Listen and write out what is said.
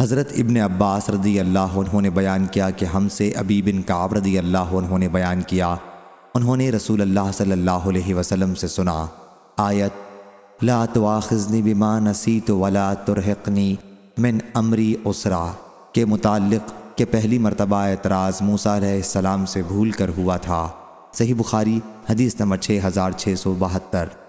हज़रत इबन अब्बास रदी अल्लाह उन्होंने बयान किया कि हमसे अबी बिन काब रदी अल्लाह उन्होंने बयान किया उन्होंने रसूल अल्लाह सल्लल्लाहु अलैहि से सुना आयत ला तो आखिजनी बिमा नसी तो वला तुरहनी मिन अमरी उसरा के मुतक़ के पहली मरतबा एतराज़ मूसा से भूल कर हुआ था सही बुखारी हदीस नंबर छः हज़ार छः सौ बहत्तर